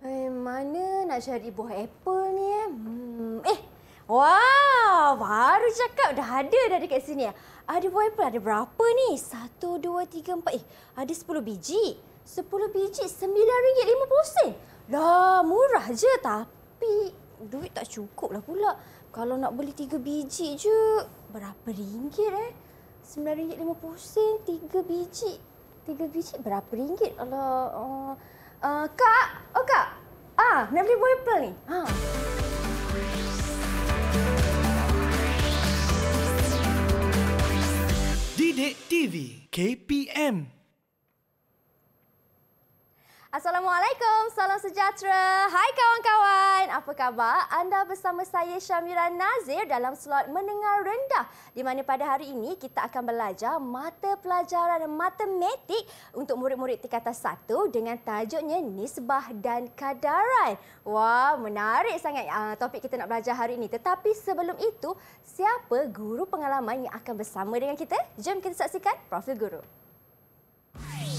Eh, mana nak cari buah apple ni eh? Hmm. Eh, wow, baru cakap dah ada dah dekat sini. Eh. Ada buah apple ada berapa ni? Satu, dua, tiga, empat. Eh, ada sepuluh biji. Sepuluh biji, sembilan ringgit lima puluh sen. Lah, murah je tapi duit tak cukup lah pula. Kalau nak beli tiga biji je, berapa ringgit eh? Sembilan ringgit lima puluh sen, tiga biji. Tiga biji berapa ringgit? Alah, uh... Uh, kak, oh kak. Ah, nak beli buah apple ni. Ha. Didik TV KPM Assalamualaikum, salam sejahtera. Hai kawan-kawan, apa khabar? Anda bersama saya Syamira Nazir dalam slot Mendengar Rendah di mana pada hari ini kita akan belajar mata pelajaran matematik untuk murid-murid tingkatan satu dengan tajuknya nisbah dan kadaran. Wah, menarik sangat ah, topik kita nak belajar hari ini. Tetapi sebelum itu, siapa guru pengalaman yang akan bersama dengan kita? Jom kita saksikan profil guru. Hai.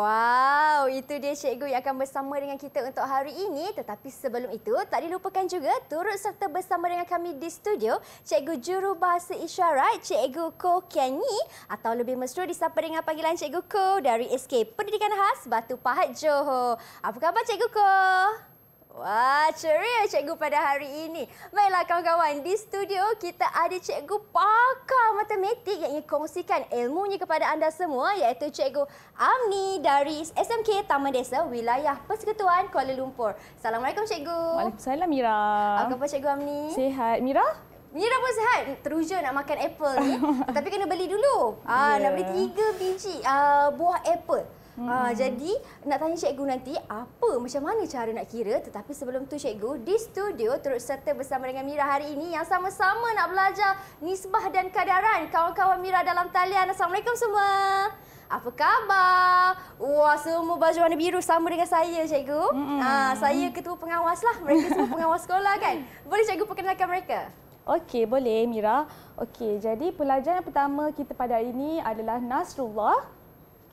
Wow, itu dia cikgu yang akan bersama dengan kita untuk hari ini. Tetapi sebelum itu, tak dilupakan juga turut serta bersama dengan kami di studio, cikgu juru bahasa isyarat, cikgu Ko Kianyi atau lebih mesra disapa dengan panggilan cikgu Ko dari SK Pendidikan Khas Batu Pahat Johor. Apa khabar cikgu Ko? Wah, ceria cikgu pada hari ini. Baiklah kawan-kawan, di studio kita ada cikgu pakar matematik yang ingin kongsikan ilmunya kepada anda semua iaitu cikgu Amni dari SMK Taman Desa Wilayah Persekutuan Kuala Lumpur. Assalamualaikum cikgu. Waalaikumsalam Mira. Apa khabar cikgu Amni? Sihat Mira? Mira pun sihat. Teruja nak makan apple ni. Tapi kena beli dulu. Ah, Nak beli ya. tiga biji uh, buah apple. Ah, hmm. Uh, jadi nak tanya cikgu nanti apa macam mana cara nak kira tetapi sebelum tu cikgu di studio turut serta bersama dengan Mira hari ini yang sama-sama nak belajar nisbah dan kadaran kawan-kawan Mira dalam talian. Assalamualaikum semua. Apa khabar? Wah, semua baju warna biru sama dengan saya, cikgu. Mm-hmm. Ah, saya ketua pengawas lah. Mereka semua pengawas sekolah kan? Boleh cikgu perkenalkan mereka? Okey, boleh Mira. Okey, jadi pelajaran pertama kita pada hari ini adalah Nasrullah.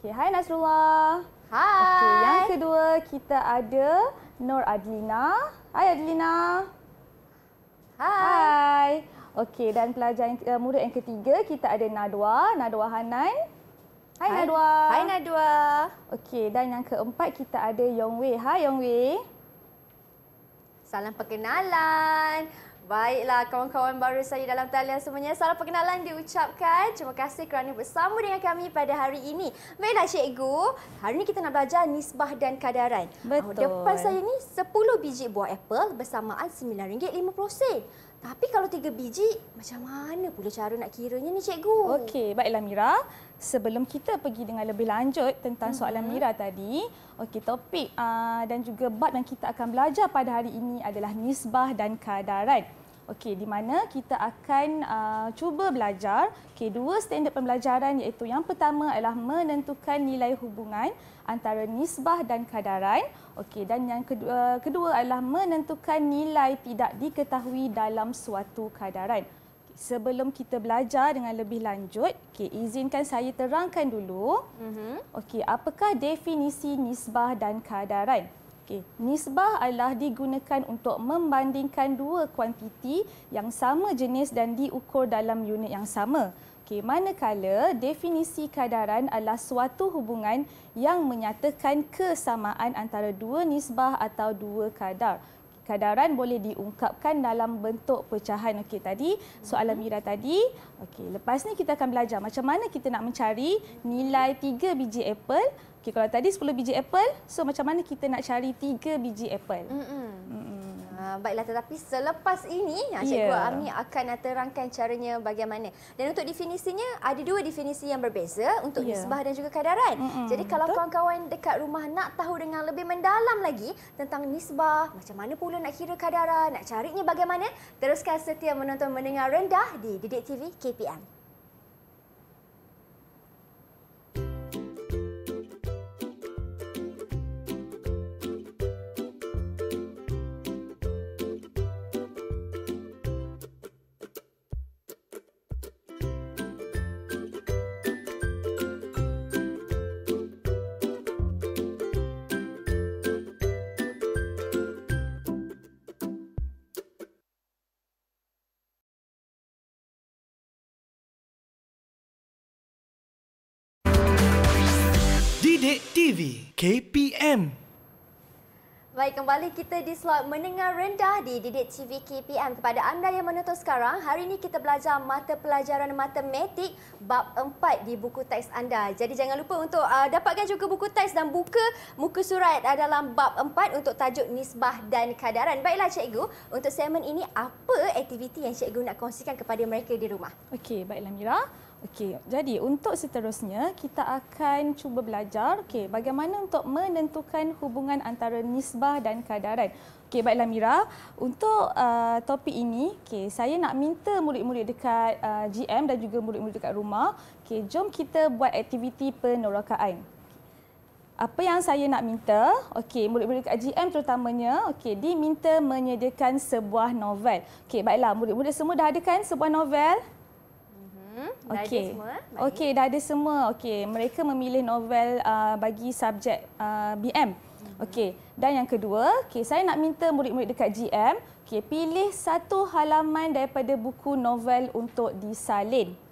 Okey, hai Nasrullah. Hai. Okey, yang kedua kita ada Nur Adlina. Hai Adlina. Hai. Okey, dan pelajar yang, uh, murid yang ketiga kita ada Nadwa, Nadwa Hanan. Hai, hai. Nadwa. Hai Nadwa. Okey, dan yang keempat kita ada Yong Yongwei. Hai Wei. Salam perkenalan. Baiklah, kawan-kawan baru saya dalam talian semuanya. Salam perkenalan diucapkan. Terima kasih kerana bersama dengan kami pada hari ini. Baiklah, Cikgu. Hari ini kita nak belajar nisbah dan kadaran. Betul. Oh, depan saya ini 10 biji buah apple bersamaan RM9.50. Tapi kalau 3 biji, macam mana pula cara nak kiranya ni, Cikgu? Okey, baiklah, Mira sebelum kita pergi dengan lebih lanjut tentang soalan mm-hmm. Mira tadi, okey topik uh, dan juga bab yang kita akan belajar pada hari ini adalah nisbah dan kadaran. Okey, di mana kita akan uh, cuba belajar kedua okay, standard pembelajaran iaitu yang pertama adalah menentukan nilai hubungan antara nisbah dan kadaran. Okey, dan yang kedua, kedua adalah menentukan nilai tidak diketahui dalam suatu kadaran sebelum kita belajar dengan lebih lanjut, okey izinkan saya terangkan dulu. Mhm. Okey, apakah definisi nisbah dan kadaran? Okey, nisbah adalah digunakan untuk membandingkan dua kuantiti yang sama jenis dan diukur dalam unit yang sama. Okey, manakala definisi kadaran adalah suatu hubungan yang menyatakan kesamaan antara dua nisbah atau dua kadar kadaran boleh diungkapkan dalam bentuk pecahan okey tadi soalan mhm. Mira tadi okey lepas ni kita akan belajar macam mana kita nak mencari nilai 3 biji apple okey kalau tadi 10 biji apple so macam mana kita nak cari 3 biji apple hmm Ah, baiklah tetapi selepas ini ah, Cikgu yeah. Ami akan terangkan caranya bagaimana. Dan untuk definisinya ada dua definisi yang berbeza untuk yeah. nisbah dan juga kadaran. Mm -mm, Jadi kalau kawan-kawan dekat rumah nak tahu dengan lebih mendalam lagi tentang nisbah, macam mana pula nak kira kadaran, nak carinya bagaimana, teruskan setia menonton mendengar rendah di Didik TV KPM. KPM. Baik, kembali kita di slot mendengar rendah di Didik TV KPM. Kepada anda yang menonton sekarang, hari ini kita belajar mata pelajaran matematik bab 4 di buku teks anda. Jadi jangan lupa untuk uh, dapatkan juga buku teks dan buka muka surat uh, dalam bab 4 untuk tajuk nisbah dan kadaran. Baiklah cikgu, untuk segmen ini apa aktiviti yang cikgu nak kongsikan kepada mereka di rumah? Okey, baiklah Mira. Okey, jadi untuk seterusnya kita akan cuba belajar okey bagaimana untuk menentukan hubungan antara nisbah dan kadaran. Okey, baiklah Mira, untuk uh, topik ini, okey, saya nak minta murid-murid dekat uh, GM dan juga murid-murid dekat rumah, okey, jom kita buat aktiviti penerokaan. Apa yang saya nak minta, okey, murid-murid dekat GM terutamanya, okey, diminta menyediakan sebuah novel. Okey, baiklah, murid-murid semua dah ada kan sebuah novel? -hmm. okay. dah ada semua. Okey, dah ada semua. Okey, mereka memilih novel uh, bagi subjek uh, BM. Mm -hmm. Okey, dan yang kedua, okay, saya nak minta murid-murid dekat GM okay, pilih satu halaman daripada buku novel untuk disalin. -hmm.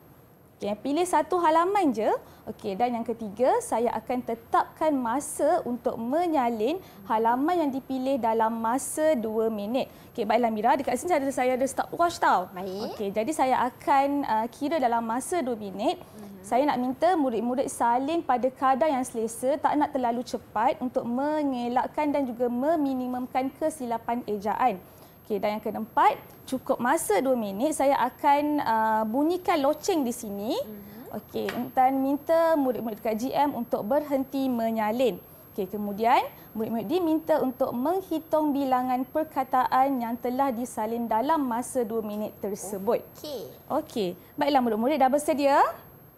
Okay, eh, pilih satu halaman je. Okey, dan yang ketiga, saya akan tetapkan masa untuk menyalin halaman yang dipilih dalam masa 2 minit. Okey, baiklah Mira, dekat sini ada saya ada stopwatch tau. Baik. Okey, jadi saya akan uh, kira dalam masa 2 minit. Uh-huh. Saya nak minta murid-murid salin pada kadar yang selesa, tak nak terlalu cepat untuk mengelakkan dan juga meminimumkan kesilapan ejaan. Okey dan yang keempat, cukup masa 2 minit saya akan uh, bunyikan loceng di sini. Mhm. Okey, dan minta murid-murid dekat GM untuk berhenti menyalin. Okey, kemudian murid-murid diminta untuk menghitung bilangan perkataan yang telah disalin dalam masa 2 minit tersebut. Okey. Okey. Baiklah murid-murid dah bersedia?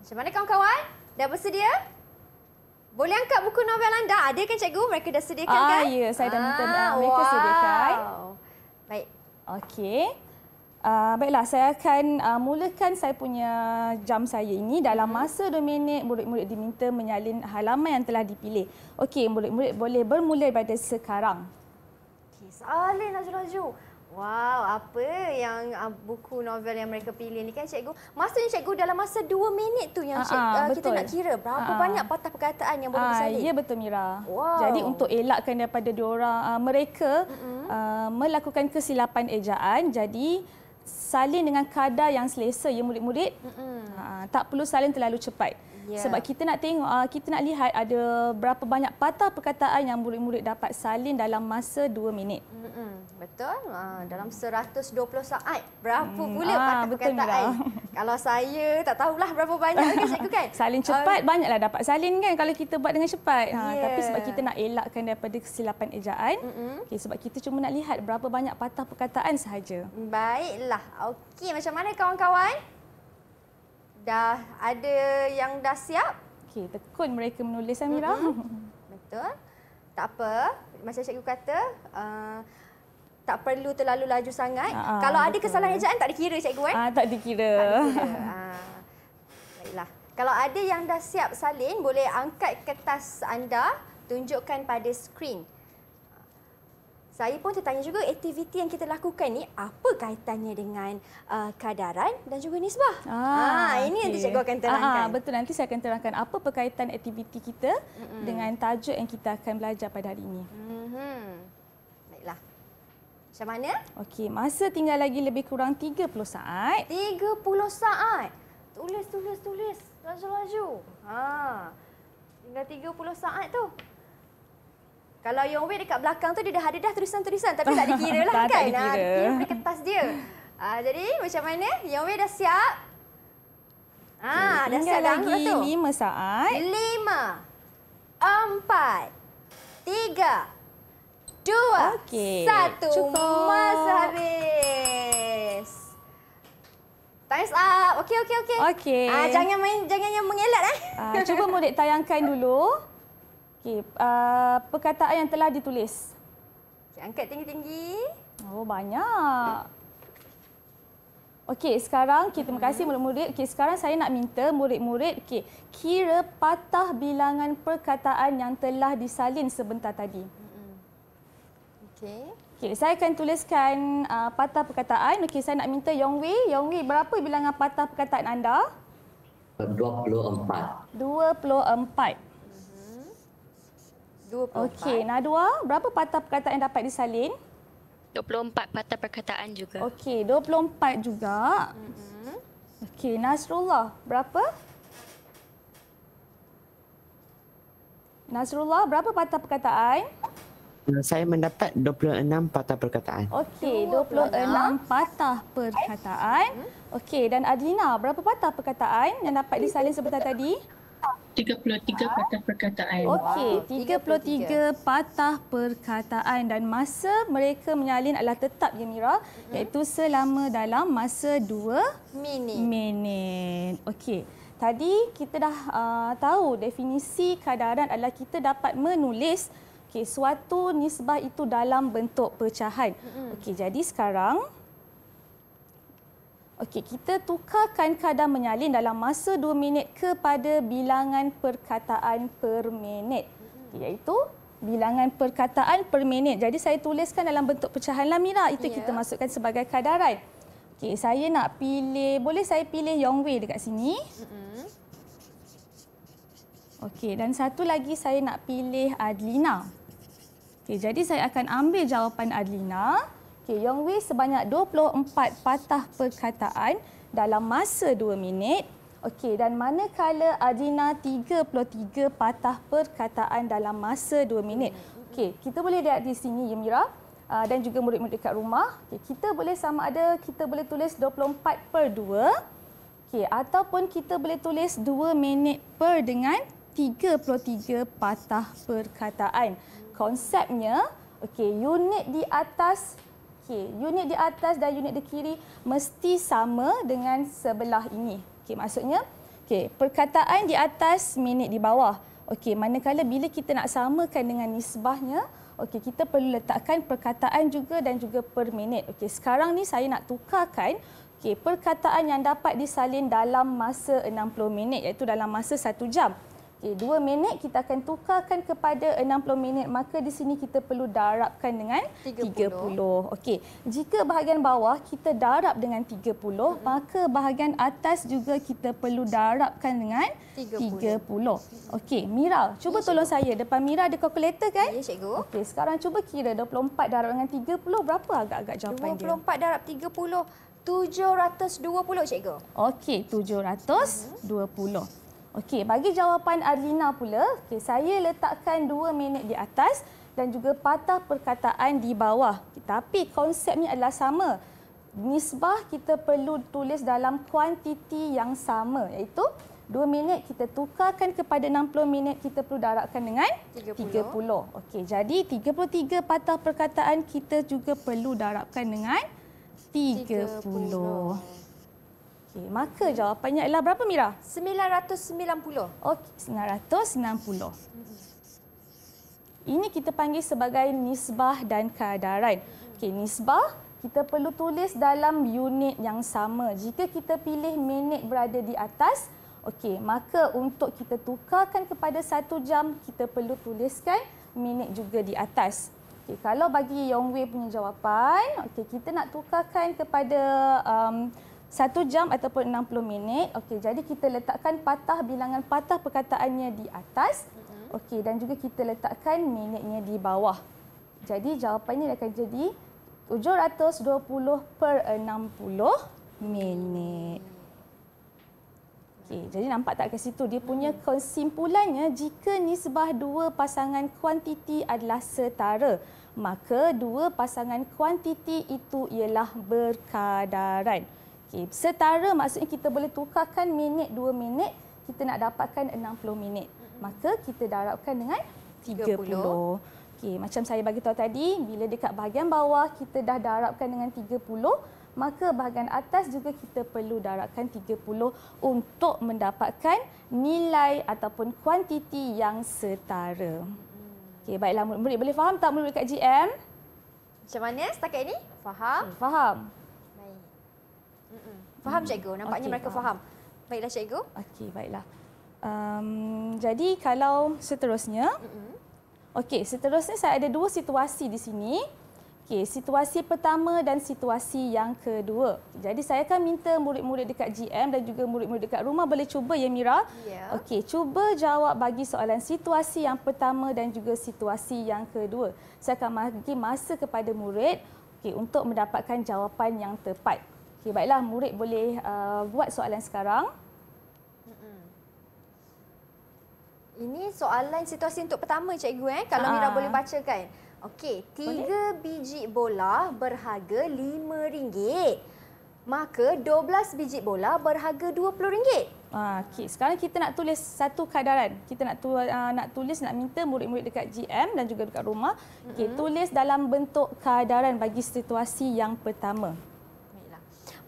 Macam mana kawan-kawan? Dah bersedia? Boleh angkat buku novel anda? Ada kan cikgu? Mereka dah sediakan ah, kan? ya. Saya dah minta ah, ah mereka wow. sediakan. Baik. Okey. Uh, baiklah, saya akan uh, mulakan saya punya jam saya ini. Dalam mhm. masa 2 minit, murid-murid diminta menyalin halaman yang telah dipilih. Okey, murid-murid boleh bermula daripada sekarang. Okay, salin laju-laju. Wow, apa yang uh, buku novel yang mereka pilih ni kan cikgu? Maksudnya cikgu dalam masa dua minit tu yang ah, cik, uh, kita nak kira berapa Aa. banyak patah perkataan yang boleh bersalin? Ya betul Mira. Wow. Jadi untuk elakkan daripada diorang, uh, mereka uh, melakukan kesilapan ejaan. Jadi salin dengan kadar yang selesa ya murid-murid. Uh, tak perlu salin terlalu cepat. Yeah. Sebab kita nak tengok, uh, kita nak lihat ada berapa banyak patah perkataan yang murid-murid dapat salin dalam masa 2 minit. Mm-mm. Betul. Uh, dalam 120 saat, berapa mm. pula ah, patah ah, perkataan? Betul kalau saya, tak tahulah berapa banyak kan cikgu kan? Salin cepat, um, banyaklah dapat salin kan kalau kita buat dengan cepat. Yeah. Ha, ya. tapi sebab kita nak elakkan daripada kesilapan ejaan, okay, sebab kita cuma nak lihat berapa banyak patah perkataan sahaja. Baiklah. Okey, macam mana kawan-kawan? dah ada yang dah siap. Okey, tekun mereka menulis Amira. Mm-hmm. Betul. Tak apa, macam cikgu kata, uh, tak perlu terlalu laju sangat. Aa, ah, ah, Kalau betul. ada kesalahan ejaan tak dikira cikgu eh? Ah, tak dikira. Tak dikira. Ah, baiklah. Kalau ada yang dah siap salin, boleh angkat kertas anda, tunjukkan pada skrin. Saya pun tertanya juga aktiviti yang kita lakukan ni apa kaitannya dengan uh, kadaran dan juga nisbah. Ah, ah ini okay. nanti cikgu akan terangkan. Ah, betul nanti saya akan terangkan apa perkaitan aktiviti kita mm-hmm. dengan tajuk yang kita akan belajar pada hari ini. Mhm. Baiklah. Macam mana? Okey, masa tinggal lagi lebih kurang 30 saat. 30 saat. Tulis tulis tulis. Laju-laju. Ha. Tinggal 30 saat tu. Kalau Yong Wei dekat belakang tu dia dah ada dah tulisan-tulisan tapi tak dikira lah kan. Tak dikira. Ah, ha, dia dia. Ha, jadi macam mana? Yong Wei dah siap? Ha, ah, okay, dah siap dah lagi lima saat. Lima. Empat. Tiga. Dua. Okay. Satu. Cukup. Masa habis. Time's up. Okey, okey, okey. Okey. Ha, jangan main, jangan yang mengelak eh. Ha, cuba murid tayangkan dulu. Okey, uh, perkataan yang telah ditulis. Okay, angkat tinggi-tinggi. Oh, banyak. Okey, sekarang kita terima kasih murid-murid. Okey, sekarang saya nak minta murid-murid okey, kira patah bilangan perkataan yang telah disalin sebentar tadi. Okey. Okey, saya akan tuliskan uh, patah perkataan. Okey, saya nak minta Yong Wei, Yong Wei, berapa bilangan patah perkataan anda? 24. 24. 24. Okey, Nadua, berapa patah perkataan yang dapat disalin? 24 patah perkataan juga. Okey, 24 juga. Mm-hmm. Okey, Nasrullah, berapa? Nasrullah, berapa patah perkataan? Saya mendapat 26 patah perkataan. Okey, 26. 26 patah perkataan. Mm-hmm. Okey, dan Adlina, berapa patah perkataan yang dapat disalin sebentar tadi? 33 patah perkataan. Okey, 33 patah perkataan dan masa mereka menyalin adalah tetap ya Mira, mm-hmm. iaitu selama dalam masa 2 minit. Minit. Okey. Tadi kita dah uh, tahu definisi kadaran adalah kita dapat menulis okey suatu nisbah itu dalam bentuk pecahan. Mm-hmm. Okey, jadi sekarang Okey, kita tukarkan kadar menyalin dalam masa 2 minit kepada bilangan perkataan per minit. Iaitu bilangan perkataan per minit. Jadi saya tuliskan dalam bentuk pecahan lamina. Itu ya. kita masukkan sebagai kadaran. Okey, saya nak pilih, boleh saya pilih Yong Wei dekat sini? Okey, dan satu lagi saya nak pilih Adlina. Okey, jadi saya akan ambil jawapan Adlina. Adlina. Okey, Yong Wei sebanyak 24 patah perkataan dalam masa 2 minit. Okey, dan manakala Adina 33 patah perkataan dalam masa 2 minit. Okey, kita boleh lihat di sini Yemira ya uh, dan juga murid-murid dekat rumah. Okey, kita boleh sama ada kita boleh tulis 24 per 2. Okey, ataupun kita boleh tulis 2 minit per dengan 33 patah perkataan. Konsepnya, okey, unit di atas Okey, unit di atas dan unit di kiri mesti sama dengan sebelah ini. Okey, maksudnya okey, perkataan di atas minit di bawah. Okey, manakala bila kita nak samakan dengan nisbahnya, okey, kita perlu letakkan perkataan juga dan juga per minit. Okey, sekarang ni saya nak tukarkan okey, perkataan yang dapat disalin dalam masa 60 minit iaitu dalam masa 1 jam. Okey, 2 minit kita akan tukarkan kepada 60 minit. Maka di sini kita perlu darabkan dengan 30. 30. Okey. Jika bahagian bawah kita darab dengan 30, mm -hmm. maka bahagian atas juga kita perlu darabkan dengan 30. 30. Okey, Mira, cuba ya, tolong saya. Depan Mira ada kalkulator kan? Ya, cikgu. Okey, sekarang cuba kira 24 darab dengan 30 berapa agak-agak jawapan 24 dia? 24 darab 30 720 cikgu. Okey, 720. Mm -hmm. Okey, bagi jawapan Arlina pula, okay, saya letakkan dua minit di atas dan juga patah perkataan di bawah. Tapi konsepnya adalah sama. Nisbah kita perlu tulis dalam kuantiti yang sama iaitu dua minit kita tukarkan kepada 60 minit kita perlu darabkan dengan 30. 30. Okey, jadi 33 patah perkataan kita juga perlu darabkan dengan 30. 30. Okey, maka jawapannya ialah berapa Mira? 990. Okey, 990. Ini kita panggil sebagai nisbah dan kadaran. Okey, nisbah kita perlu tulis dalam unit yang sama. Jika kita pilih minit berada di atas, okey, maka untuk kita tukarkan kepada satu jam, kita perlu tuliskan minit juga di atas. Okey, kalau bagi Yong Wei punya jawapan, okey, kita nak tukarkan kepada um, satu jam ataupun enam puluh minit. Okey, jadi kita letakkan patah bilangan patah perkataannya di atas. Mm-hmm. Okey, dan juga kita letakkan minitnya di bawah. Jadi jawapannya akan jadi tujuh ratus dua puluh per enam puluh minit. Okey, jadi nampak tak kat situ dia punya mm-hmm. kesimpulannya jika nisbah dua pasangan kuantiti adalah setara, maka dua pasangan kuantiti itu ialah berkadaran. Okey, setara maksudnya kita boleh tukarkan minit dua minit kita nak dapatkan enam puluh minit. Maka kita darabkan dengan tiga puluh. Okey, macam saya bagi tahu tadi, bila dekat bahagian bawah kita dah darabkan dengan tiga puluh, maka bahagian atas juga kita perlu darabkan tiga puluh untuk mendapatkan nilai ataupun kuantiti yang setara. Okey, baiklah murid-murid boleh faham tak murid dekat GM? Macam mana setakat ini? Faham? Okay, faham. Faham hmm. cikgu? Nampaknya okay, mereka faham. faham. Baiklah cikgu. Okey, baiklah. Um, jadi kalau seterusnya, okey, seterusnya saya ada dua situasi di sini. Okey, situasi pertama dan situasi yang kedua. Jadi saya akan minta murid-murid dekat GM dan juga murid-murid dekat rumah boleh cuba ya Mira. Yeah. Okey, cuba jawab bagi soalan situasi yang pertama dan juga situasi yang kedua. Saya akan bagi masa kepada murid okey untuk mendapatkan jawapan yang tepat. Okey, baiklah murid boleh uh, buat soalan sekarang. Ini soalan situasi untuk pertama cikgu eh kalau ah. Mira Aa. boleh bacakan. Okey, tiga boleh? biji bola berharga RM5. Maka 12 biji bola berharga RM20. Ah, okey. Sekarang kita nak tulis satu kadaran. Kita nak tu, uh, nak tulis nak minta murid-murid dekat GM dan juga dekat rumah, okey, mm -hmm. tulis dalam bentuk kadaran bagi situasi yang pertama.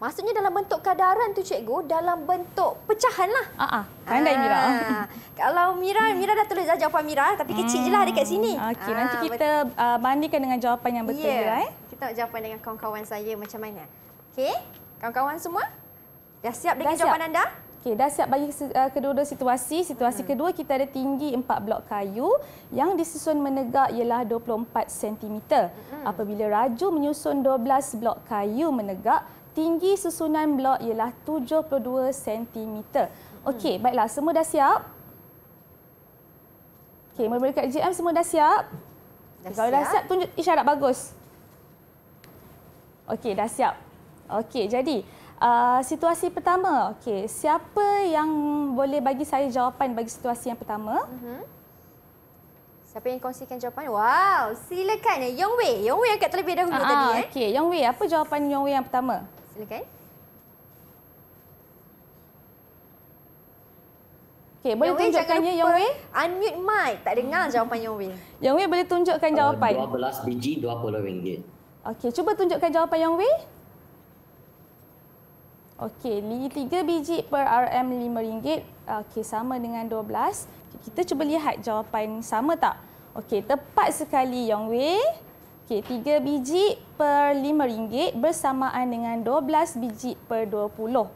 Maksudnya dalam bentuk kadaran tu cikgu, dalam bentuk pecahan lah. Ah, ah. Pandai Mira. Ah. Kalau Mira, Mira dah tulis jawapan Mira tapi kecil hmm. je lah dekat hmm. sini. Okey, ah, nanti kita uh, bandingkan dengan jawapan yang betul yeah. Eh. Kita nak jawapan dengan kawan-kawan saya macam mana. Okey, kawan-kawan semua dah siap dengan dah siap. jawapan anda? Okay, dah siap bagi ah, kedua-dua situasi. Situasi hmm. kedua kita ada tinggi empat blok kayu yang disusun menegak ialah 24 cm. Hmm. Apabila Raju menyusun 12 blok kayu menegak, Tinggi susunan blok ialah 72 cm. Okey, hmm. baiklah semua dah siap? Okey, mula-mula GM semua dah siap? Dah Kalau siap. dah siap tunjuk isyarat bagus. Okey, dah siap. Okey, jadi uh, situasi pertama. Okey, siapa yang boleh bagi saya jawapan bagi situasi yang pertama? Mm-hmm. Siapa yang kongsikan jawapan? Wow, silakan. Eh, Yong Wei. Yong Wei angkat terlebih dahulu ah, tadi. Ah, eh. Okey, Yong Wei. Apa jawapan Yong Wei yang pertama? Silakan. Okay, boleh Yowin tunjukkannya Yang ya, Wei? Unmute mic. Tak dengar hmm. jawapan Yang Wei. Yang Wei boleh tunjukkan eh, jawapan. 12 biji RM20. Okey, cuba tunjukkan jawapan Yang Wei. Okey, 3 biji per RM RM5. Okey, sama dengan 12. Kita cuba lihat jawapan sama tak? Okey, tepat sekali Yang Wei. Okey, 3 biji per RM5 bersamaan dengan 12 biji per 20.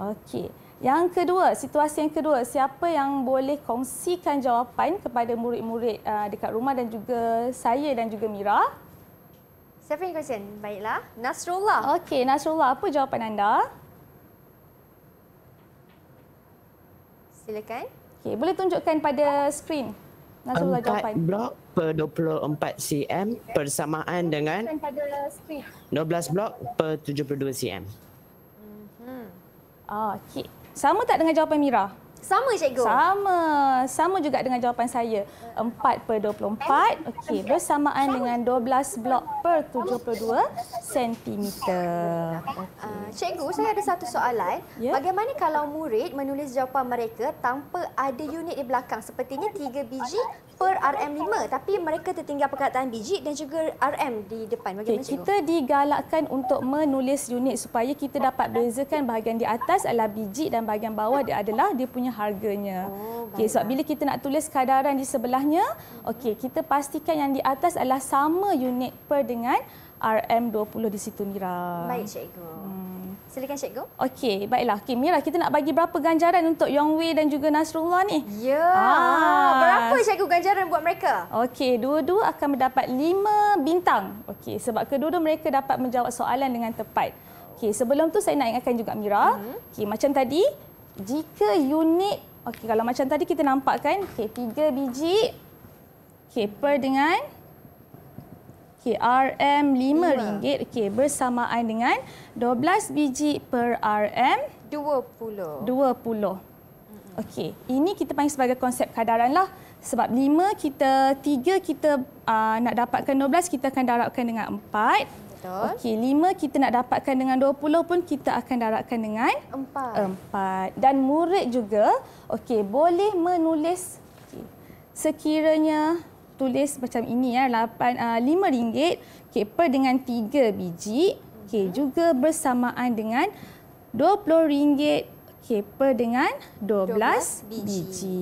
Okey. Yang kedua, situasi yang kedua, siapa yang boleh kongsikan jawapan kepada murid-murid uh, dekat rumah dan juga saya dan juga Mira? Siapa yang question? Baiklah. Nasrullah. Okey, Nasrullah, apa jawapan anda? Silakan. Okey, boleh tunjukkan pada skrin. Langsung lah jawapan. blok per 24 cm bersamaan dengan 12 blok per 72 cm. Hmm. Okey. Sama tak dengan jawapan Mira? Sama cikgu. Sama. Sama juga dengan jawapan saya. 4 per 24. Okey, bersamaan dengan 12 blok per 72 sentimeter. Ah, okay. Cikgu, saya ada satu soalan. Yeah. Bagaimana kalau murid menulis jawapan mereka tanpa ada unit di belakang? Sepertinya 3 biji per RM5 tapi mereka tertinggal perkataan biji dan juga RM di depan. Bagaimana okay, Kita digalakkan untuk menulis unit supaya kita dapat bezakan bahagian di atas adalah biji dan bahagian bawah dia adalah dia punya harganya. Oh, okey, so bila kita nak tulis kadaran di sebelahnya, okay, kita pastikan yang di atas adalah sama unit per dengan RM20 di situ Mira. Baik cikgu. Hmm. Silakan cikgu. Okey, baiklah. Okey Mira, kita nak bagi berapa ganjaran untuk Yong Wei dan juga Nasrullah ni? Ya. Ah. Berapa cikgu ganjaran buat mereka? Okey, dua-dua akan mendapat lima bintang. Okey, sebab kedua-dua mereka dapat menjawab soalan dengan tepat. Okey, sebelum tu saya nak ingatkan juga Mira. Mm-hmm. Okey, macam tadi jika unit okey kalau macam tadi kita nampak kan k okay, 3 biji k okay, per dengan KRM RM5 ringgit okay, bersamaan dengan 12 biji per RM 20. 20. Okey, ini kita panggil sebagai konsep kadaran lah. Sebab 5 kita, 3 kita uh, nak dapatkan 12, kita akan darabkan dengan 4. Betul. Okey, lima kita nak dapatkan dengan dua puluh pun kita akan darabkan dengan? Empat. Empat. Dan murid juga, okey, boleh menulis okay, sekiranya tulis macam ini ya, lapan, ah, lima ringgit per dengan tiga biji. Okey, uh juga bersamaan dengan dua puluh ringgit per dengan dua belas biji. biji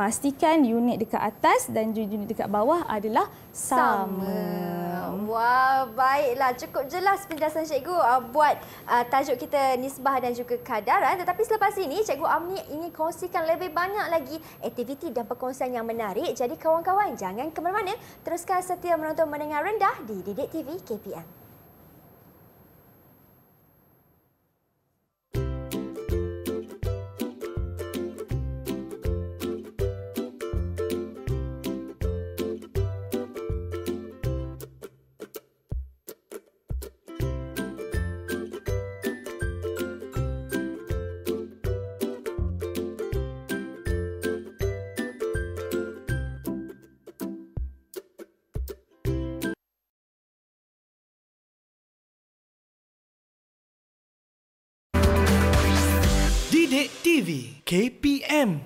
pastikan unit dekat atas dan unit dekat bawah adalah sama. sama. Wah, baiklah. Cukup jelas penjelasan cikgu uh, buat uh, tajuk kita nisbah dan juga kadaran. Tetapi selepas ini, cikgu Amni ingin kongsikan lebih banyak lagi aktiviti dan perkongsian yang menarik. Jadi kawan-kawan, jangan ke mana-mana. Teruskan setia menonton mendengar rendah di Didik TV KPM. Didik TV KPM.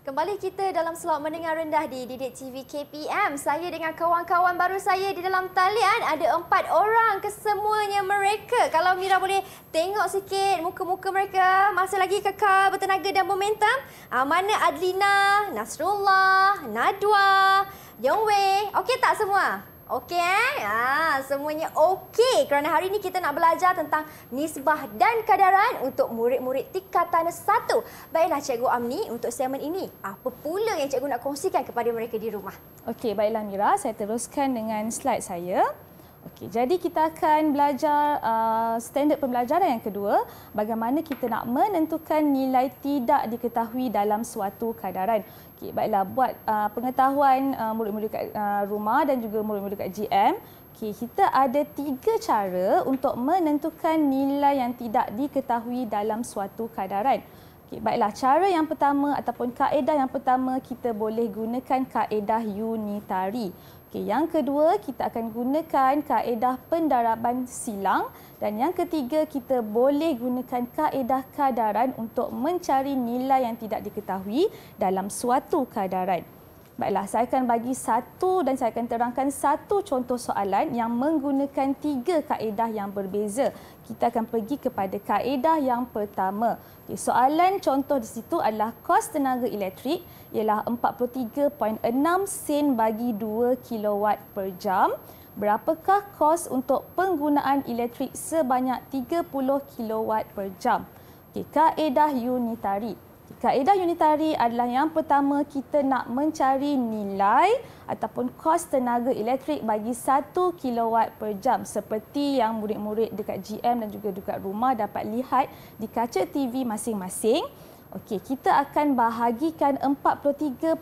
Kembali kita dalam slot mendengar rendah di Didik TV KPM. Saya dengan kawan-kawan baru saya di dalam talian ada empat orang kesemuanya mereka. Kalau Mira boleh tengok sikit muka-muka mereka masih lagi kakak bertenaga dan momentum. Ah, mana Adlina, Nasrullah, Nadwa, Yongwei. Okey tak semua? Okey eh? Ha, semuanya okey kerana hari ini kita nak belajar tentang nisbah dan kadaran untuk murid-murid tingkatan satu. Baiklah Cikgu Amni untuk segmen ini. Apa pula yang Cikgu nak kongsikan kepada mereka di rumah? Okey, baiklah Mira. Saya teruskan dengan slide saya. Okey, jadi kita akan belajar uh, standard pembelajaran yang kedua, bagaimana kita nak menentukan nilai tidak diketahui dalam suatu kadaran. Okey, baiklah buat uh, pengetahuan uh, murid-murid kat uh, rumah dan juga murid-murid kat GM. Okey, kita ada tiga cara untuk menentukan nilai yang tidak diketahui dalam suatu kadaran. Okey, baiklah cara yang pertama ataupun kaedah yang pertama kita boleh gunakan kaedah unitari. Okey, yang kedua kita akan gunakan kaedah pendaraban silang dan yang ketiga kita boleh gunakan kaedah kadaran untuk mencari nilai yang tidak diketahui dalam suatu kadaran. Baiklah, saya akan bagi satu dan saya akan terangkan satu contoh soalan yang menggunakan tiga kaedah yang berbeza. Kita akan pergi kepada kaedah yang pertama. Okay, soalan contoh di situ adalah kos tenaga elektrik ialah 43.6 sen bagi 2 kilowatt per jam. Berapakah kos untuk penggunaan elektrik sebanyak 30 kilowatt per jam? Okay, kaedah unitari kaedah unitari adalah yang pertama kita nak mencari nilai ataupun kos tenaga elektrik bagi 1 kilowatt per jam seperti yang murid-murid dekat GM dan juga dekat rumah dapat lihat di kaca TV masing-masing. Okey, kita akan bahagikan 43.6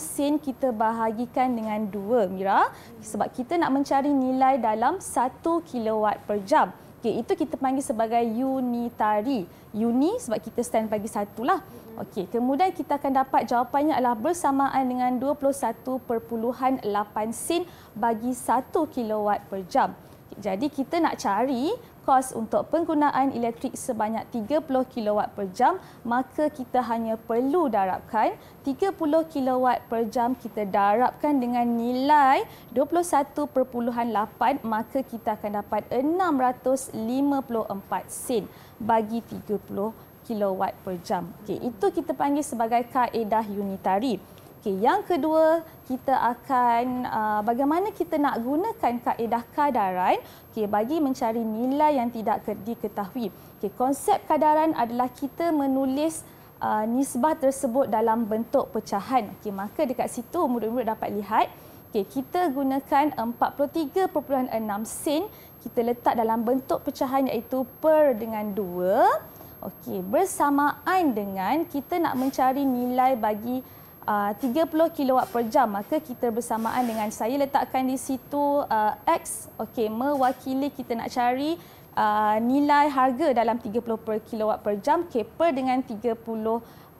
sen kita bahagikan dengan 2, Mira, sebab kita nak mencari nilai dalam 1 kilowatt per jam. Okey, itu kita panggil sebagai unitari. Uni sebab kita stand bagi satu lah. Okey, kemudian kita akan dapat jawapannya adalah bersamaan dengan 21.8 sen bagi 1 kilowatt per jam. Jadi kita nak cari kos untuk penggunaan elektrik sebanyak 30 kW per jam, maka kita hanya perlu darabkan 30 kW per jam kita darabkan dengan nilai 21.8 maka kita akan dapat 654 sen bagi 30 kW per jam. Okay, itu kita panggil sebagai kaedah unitari. Okey, yang kedua kita akan uh, bagaimana kita nak gunakan kaedah kadaran okay, bagi mencari nilai yang tidak diketahui. Okey, konsep kadaran adalah kita menulis uh, nisbah tersebut dalam bentuk pecahan. Okey, maka dekat situ murid-murid dapat lihat Okay, kita gunakan 43.6 sen kita letak dalam bentuk pecahan iaitu per dengan 2 okey bersamaan dengan kita nak mencari nilai bagi Ah, uh, 30 kilowatt per jam maka kita bersamaan dengan saya letakkan di situ uh, X okey mewakili kita nak cari uh, nilai harga dalam 30 per kW per jam K per dengan 30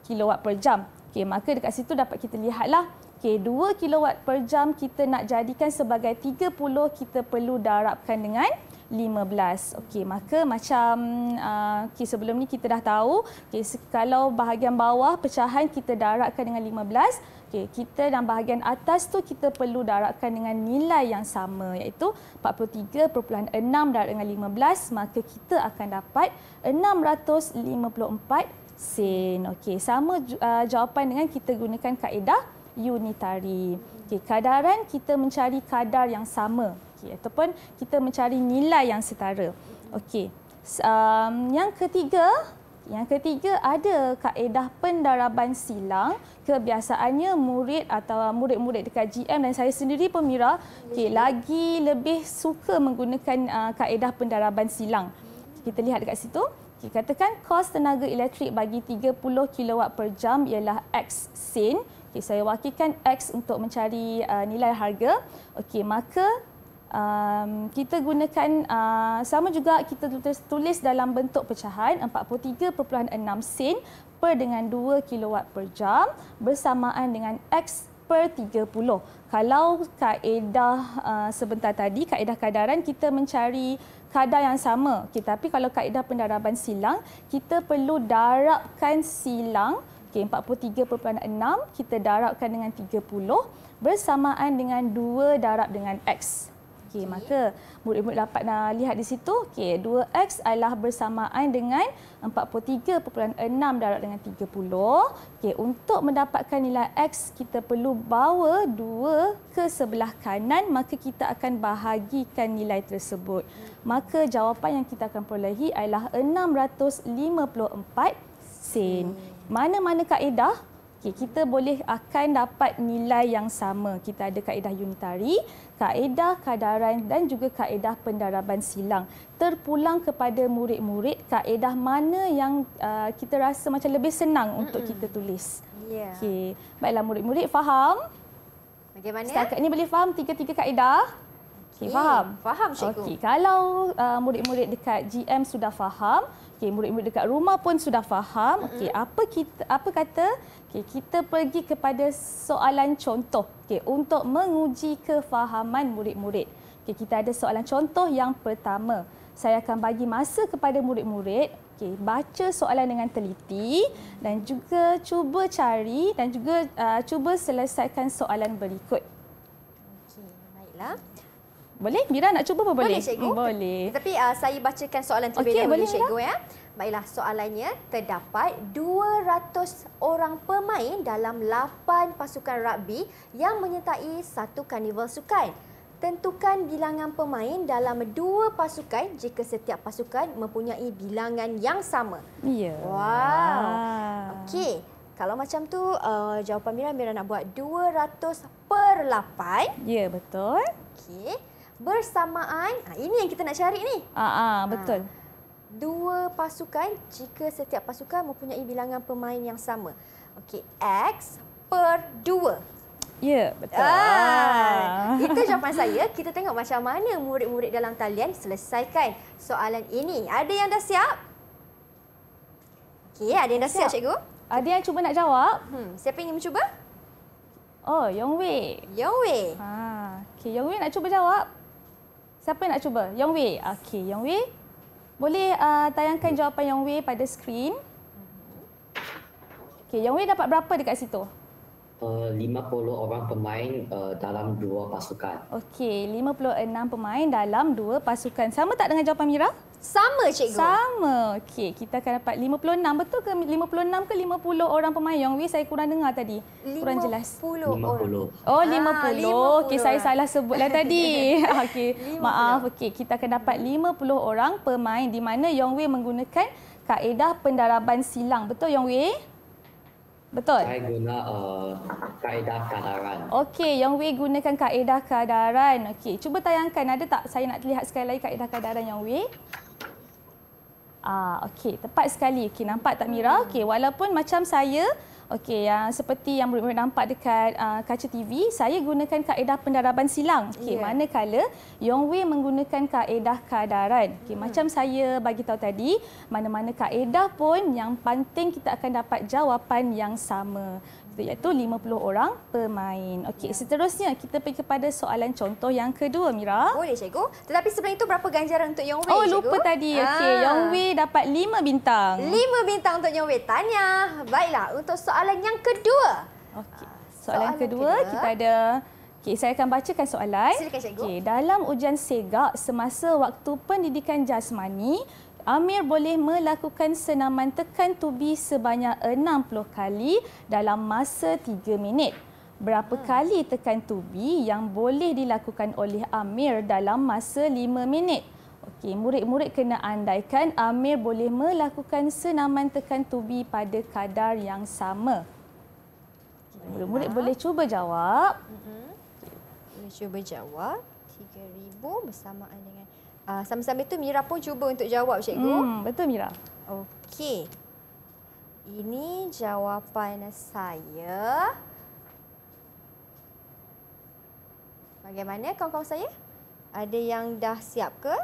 kilowatt per jam okey maka dekat situ dapat kita lihatlah okey 2 kilowatt per jam kita nak jadikan sebagai 30 kita perlu darabkan dengan 30 15. Okey, maka macam uh, okay, sebelum ni kita dah tahu, okay, kalau bahagian bawah pecahan kita daratkan dengan 15, Okey, kita dan bahagian atas tu kita perlu daratkan dengan nilai yang sama iaitu 43.6 darat dengan 15 maka kita akan dapat 654 sen. Okey, sama uh, jawapan dengan kita gunakan kaedah unitari. Okey, kadaran kita mencari kadar yang sama okey ataupun kita mencari nilai yang setara okey um, yang ketiga yang ketiga ada kaedah pendaraban silang kebiasaannya murid atau murid-murid dekat GM dan saya sendiri pun Mira okay, lagi lebih suka menggunakan uh, kaedah pendaraban silang kita lihat dekat situ okay, katakan kos tenaga elektrik bagi 30 kW per jam ialah X sen okay, saya wakilkan X untuk mencari uh, nilai harga okey maka um, kita gunakan uh, sama juga kita tulis, tulis dalam bentuk pecahan 43.6 sen per dengan 2 kilowatt per jam bersamaan dengan X per 30. Kalau kaedah uh, sebentar tadi, kaedah kadaran kita mencari kadar yang sama. Okay, tapi kalau kaedah pendaraban silang, kita perlu darabkan silang okay, 43.6 kita darabkan dengan 30 bersamaan dengan 2 darab dengan X. Okey, okay. maka murid-murid dapat nak lihat di situ. Okey, 2x adalah bersamaan dengan 43.6 darab dengan 30. Okey, untuk mendapatkan nilai x kita perlu bawa 2 ke sebelah kanan, maka kita akan bahagikan nilai tersebut. Maka jawapan yang kita akan perolehi adalah 654 sen. Mana-mana kaedah Okay, kita boleh akan dapat nilai yang sama. Kita ada kaedah unitari, kaedah kadaran dan juga kaedah pendaraban silang. Terpulang kepada murid-murid kaedah mana yang uh, kita rasa macam lebih senang Mm-mm. untuk kita tulis. Yeah. Okay. Baiklah murid-murid faham? Bagaimana? Setakat ini boleh faham tiga-tiga kaedah? Okay, faham? Faham cikgu. Okay. Kalau uh, murid-murid dekat GM sudah faham, Okey, murid-murid dekat rumah pun sudah faham. Okey, apa kita apa kata? Okey, kita pergi kepada soalan contoh. Okey, untuk menguji kefahaman murid-murid. Okey, kita ada soalan contoh yang pertama. Saya akan bagi masa kepada murid-murid okey baca soalan dengan teliti dan juga cuba cari dan juga uh, cuba selesaikan soalan berikut. Okey, baiklah. Boleh? Mira nak cuba pun boleh? Boleh, Cikgu. Hmm, boleh. Tapi uh, saya bacakan soalan terlebih okay, dahulu, Cikgu. Ya. Baiklah, soalannya. Terdapat 200 orang pemain dalam 8 pasukan rugby yang menyertai satu karnival sukan. Tentukan bilangan pemain dalam dua pasukan jika setiap pasukan mempunyai bilangan yang sama. Ya. Yeah. Wow. Ah. Okey. Kalau macam tu uh, jawapan Mira, Mira nak buat 200 per 8. Ya, yeah, betul. Okey bersamaan. Ha, ini yang kita nak cari ni. Ah uh, uh, betul. Ha, dua pasukan jika setiap pasukan mempunyai bilangan pemain yang sama. Okey, x per dua. Ya, betul. Ha, itu jawapan saya. Kita tengok macam mana murid-murid dalam talian selesaikan soalan ini. Ada yang dah siap? Okey, ada yang dah siap, siap cikgu? Ada yang cuba nak jawab? Hmm, siapa ingin mencuba? Oh, Yong Wei. Yong Wei. Ha, okey, Yong Wei nak cuba jawab? Siapa nak cuba? Yong Wei. Okey, Yong Wei. Boleh uh, tayangkan jawapan Yong Wei pada skrin. Okey, Yong Wei dapat berapa dekat situ? Uh, lima puluh orang pemain uh, dalam dua pasukan. Okey, enam pemain dalam dua pasukan. Sama tak dengan jawapan Mira? Sama cikgu. Sama. Okey, kita akan dapat 56 betul ke 56 ke 50 orang pemayong? Wei, saya kurang dengar tadi. Kurang 50 jelas. 50. Oh, 50. Ah, 50. Okey, saya salah sebutlah tadi. Okey. Maaf. Okey, kita akan dapat 50 orang pemain di mana Yong Wei menggunakan kaedah pendaraban silang. Betul Yong Wei? Betul. Saya guna uh, kaedah kadaran. Okey, Yong Wei gunakan kaedah kadaran. Okey, cuba tayangkan ada tak saya nak lihat sekali lagi kaedah kadaran Yong Wei? Ah, okey, tepat sekali. Okey, nampak tak Mira? Hmm. Okey, walaupun macam saya, okey, yang seperti yang murid nampak dekat uh, kaca TV, saya gunakan kaedah pendaraban silang. Okey, yeah. manakala Yong Wei menggunakan kaedah kadaran. Okey, hmm. macam saya bagi tahu tadi, mana-mana kaedah pun yang penting kita akan dapat jawapan yang sama iaitu 50 orang pemain. Okey, ya. seterusnya kita pergi kepada soalan contoh yang kedua, Mira. Boleh, cikgu. Tetapi sebelum itu berapa ganjaran untuk Yong Wei, Oh, lupa cikgu? tadi. Okey, ah. Yong Wei dapat 5 bintang. 5 bintang untuk Yong Wei. Tanya. Baiklah, untuk soalan yang kedua. Okey. Ah, soalan, soalan kedua, kedua, kita ada Okey, saya akan bacakan soalan. Silakan, cikgu. Okey, dalam ujian SEGAK semasa waktu pendidikan jasmani, Amir boleh melakukan senaman tekan tubi sebanyak 60 kali dalam masa 3 minit. Berapa hmm. kali tekan tubi yang boleh dilakukan oleh Amir dalam masa 5 minit? Okey, murid-murid kena andaikan Amir boleh melakukan senaman tekan tubi pada kadar yang sama. Okay, murid-murid Ina. Ya. boleh cuba jawab. hmm Okay. Boleh cuba jawab. 3,000 bersamaan dengan Uh, sambil-sambil tu Mira pun cuba untuk jawab cikgu. Hmm, betul Mira. Okey. Ini jawapan saya. Bagaimana kawan-kawan saya? Ada yang dah siap ke?